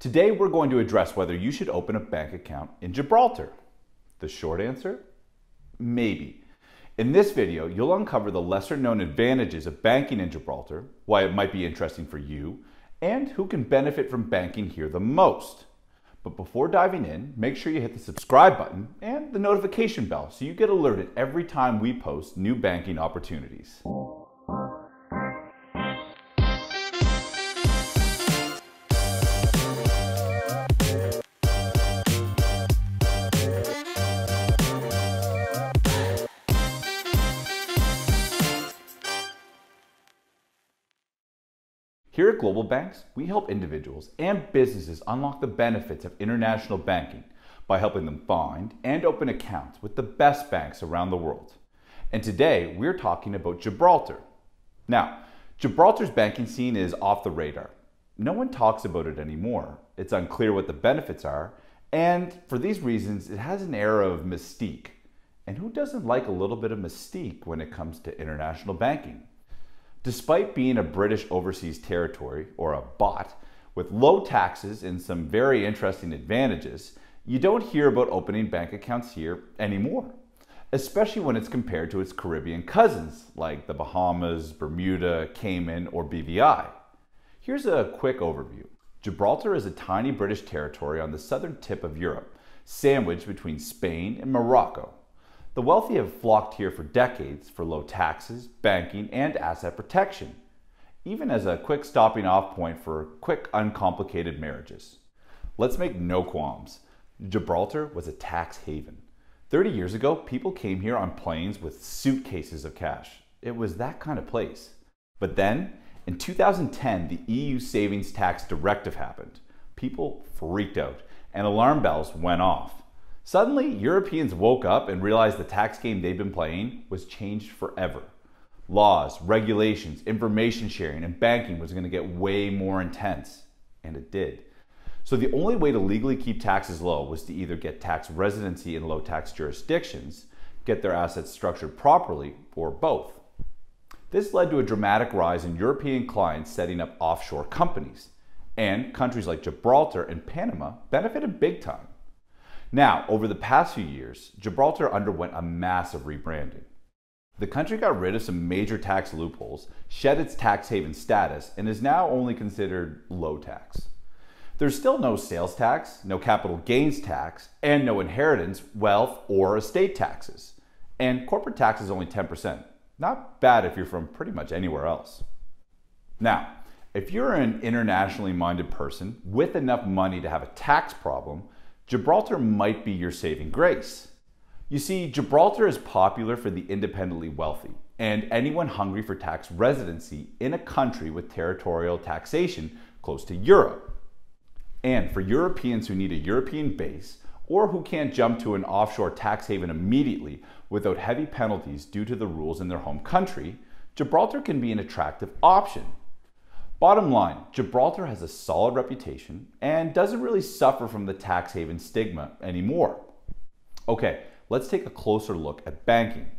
Today we're going to address whether you should open a bank account in Gibraltar. The short answer? Maybe. In this video, you'll uncover the lesser known advantages of banking in Gibraltar, why it might be interesting for you, and who can benefit from banking here the most. But before diving in, make sure you hit the subscribe button and the notification bell so you get alerted every time we post new banking opportunities. Here at Global Banks, we help individuals and businesses unlock the benefits of international banking by helping them find and open accounts with the best banks around the world. And today, we're talking about Gibraltar. Now, Gibraltar's banking scene is off the radar. No one talks about it anymore. It's unclear what the benefits are, and for these reasons, it has an air of mystique. And who doesn't like a little bit of mystique when it comes to international banking? Despite being a British overseas territory, or a BOT, with low taxes and some very interesting advantages, you don't hear about opening bank accounts here anymore, especially when it's compared to its Caribbean cousins like the Bahamas, Bermuda, Cayman, or BVI. Here's a quick overview. Gibraltar is a tiny British territory on the southern tip of Europe, sandwiched between Spain and Morocco. The wealthy have flocked here for decades for low taxes, banking, and asset protection, even as a quick stopping off point for quick, uncomplicated marriages. Let's make no qualms. Gibraltar was a tax haven. 30 years ago, people came here on planes with suitcases of cash. It was that kind of place. But then, in 2010, the EU Savings Tax Directive happened. People freaked out, and alarm bells went off. Suddenly, Europeans woke up and realized the tax game they've been playing was changed forever. Laws, regulations, information sharing, and banking was going to get way more intense, and it did. So, the only way to legally keep taxes low was to either get tax residency in low tax jurisdictions, get their assets structured properly, or both. This led to a dramatic rise in European clients setting up offshore companies, and countries like Gibraltar and Panama benefited big time. Now, over the past few years, Gibraltar underwent a massive rebranding. The country got rid of some major tax loopholes, shed its tax haven status, and is now only considered low tax. There's still no sales tax, no capital gains tax, and no inheritance, wealth, or estate taxes. And corporate tax is only 10%. Not bad if you're from pretty much anywhere else. Now, if you're an internationally minded person with enough money to have a tax problem, Gibraltar might be your saving grace. You see, Gibraltar is popular for the independently wealthy and anyone hungry for tax residency in a country with territorial taxation close to Europe. And for Europeans who need a European base or who can't jump to an offshore tax haven immediately without heavy penalties due to the rules in their home country, Gibraltar can be an attractive option. Bottom line, Gibraltar has a solid reputation and doesn't really suffer from the tax haven stigma anymore. Okay, let's take a closer look at banking.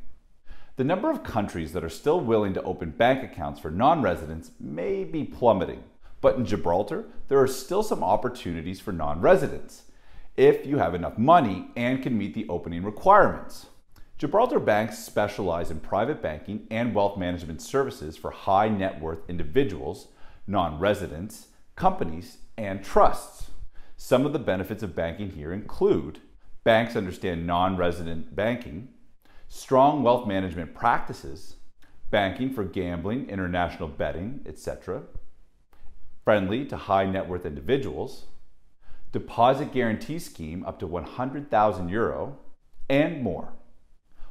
The number of countries that are still willing to open bank accounts for non residents may be plummeting, but in Gibraltar, there are still some opportunities for non residents if you have enough money and can meet the opening requirements. Gibraltar banks specialize in private banking and wealth management services for high net worth individuals non-residents, companies, and trusts. Some of the benefits of banking here include banks understand non-resident banking, strong wealth management practices, banking for gambling, international betting, etc., friendly to high net worth individuals, deposit guarantee scheme up to 100,000 euro, and more.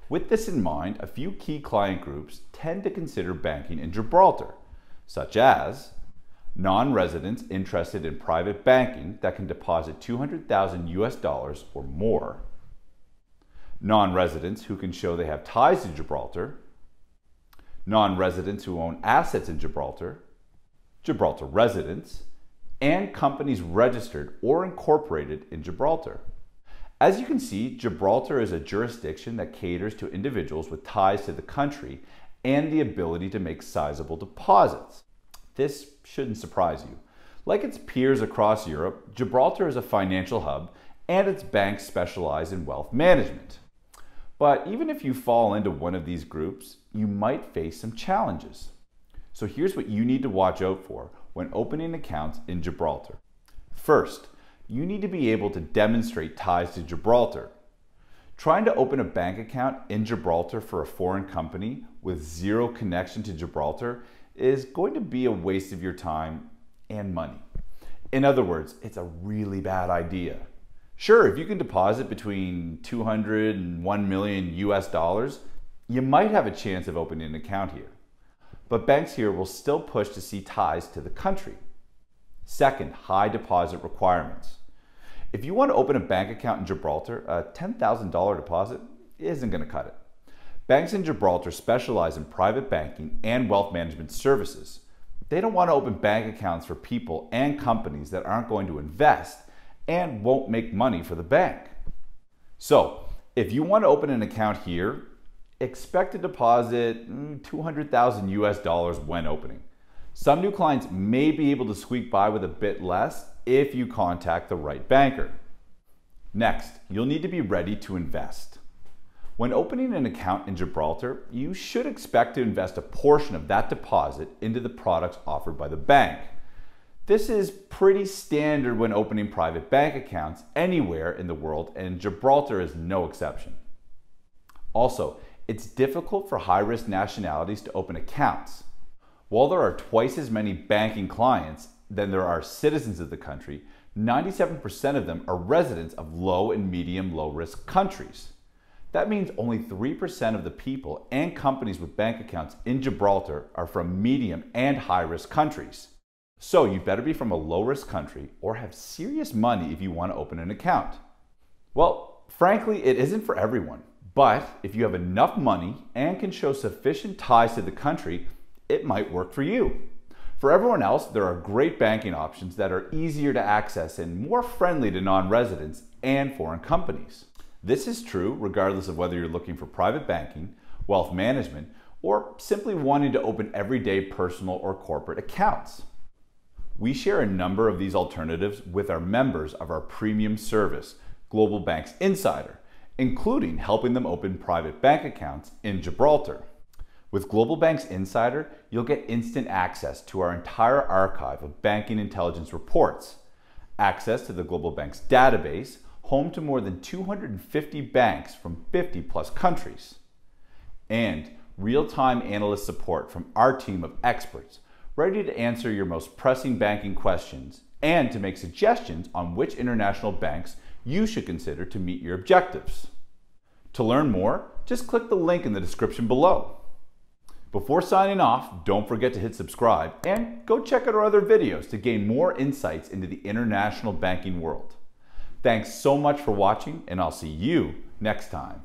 With this in mind, a few key client groups tend to consider banking in Gibraltar, such as non residents interested in private banking that can deposit 200,000 US dollars or more, non residents who can show they have ties to Gibraltar, non residents who own assets in Gibraltar, Gibraltar residents, and companies registered or incorporated in Gibraltar. As you can see, Gibraltar is a jurisdiction that caters to individuals with ties to the country and the ability to make sizable deposits. This shouldn't surprise you. Like its peers across Europe, Gibraltar is a financial hub and its banks specialize in wealth management. But even if you fall into one of these groups, you might face some challenges. So here's what you need to watch out for when opening accounts in Gibraltar. First, you need to be able to demonstrate ties to Gibraltar. Trying to open a bank account in Gibraltar for a foreign company with zero connection to Gibraltar is going to be a waste of your time and money. In other words, it's a really bad idea. Sure, if you can deposit between 200 and 1 million US dollars, you might have a chance of opening an account here. But banks here will still push to see ties to the country. Second, high deposit requirements. If you want to open a bank account in Gibraltar, a $10,000 deposit isn't going to cut it. Banks in Gibraltar specialize in private banking and wealth management services. They don't want to open bank accounts for people and companies that aren't going to invest and won't make money for the bank. So, if you want to open an account here, expect to deposit mm, 200,000 US dollars when opening. Some new clients may be able to squeak by with a bit less if you contact the right banker. Next, you'll need to be ready to invest. When opening an account in Gibraltar, you should expect to invest a portion of that deposit into the products offered by the bank. This is pretty standard when opening private bank accounts anywhere in the world, and Gibraltar is no exception. Also, it's difficult for high risk nationalities to open accounts. While there are twice as many banking clients than there are citizens of the country, 97% of them are residents of low and medium low risk countries. That means only 3% of the people and companies with bank accounts in Gibraltar are from medium and high risk countries. So you better be from a low risk country or have serious money if you want to open an account. Well, frankly, it isn't for everyone, but if you have enough money and can show sufficient ties to the country, it might work for you. For everyone else, there are great banking options that are easier to access and more friendly to non residents and foreign companies. This is true regardless of whether you're looking for private banking, wealth management, or simply wanting to open everyday personal or corporate accounts. We share a number of these alternatives with our members of our premium service, Global Banks Insider, including helping them open private bank accounts in Gibraltar. With Global Banks Insider, you'll get instant access to our entire archive of banking intelligence reports, access to the Global Banks database, home to more than 250 banks from 50 plus countries, and real time analyst support from our team of experts ready to answer your most pressing banking questions and to make suggestions on which international banks you should consider to meet your objectives. To learn more, just click the link in the description below. Before signing off, don't forget to hit subscribe and go check out our other videos to gain more insights into the international banking world. Thanks so much for watching, and I'll see you next time.